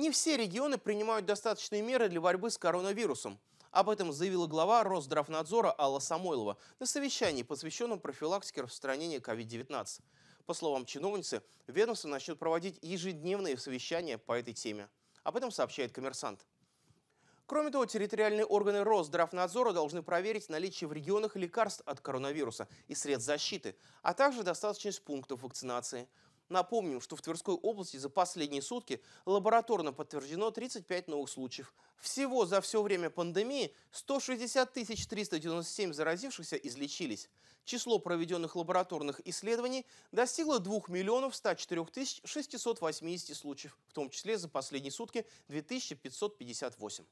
Не все регионы принимают достаточные меры для борьбы с коронавирусом. Об этом заявила глава Росздравнадзора Алла Самойлова на совещании, посвященном профилактике распространения COVID-19. По словам чиновницы, ведомство начнет проводить ежедневные совещания по этой теме. Об этом сообщает «Коммерсант». Кроме того, территориальные органы Росздравнадзора должны проверить наличие в регионах лекарств от коронавируса и средств защиты, а также достаточность пунктов вакцинации. Напомним, что в Тверской области за последние сутки лабораторно подтверждено 35 новых случаев. Всего за все время пандемии 160 397 заразившихся излечились. Число проведенных лабораторных исследований достигло 2 миллионов 104 680 случаев, в том числе за последние сутки 2558.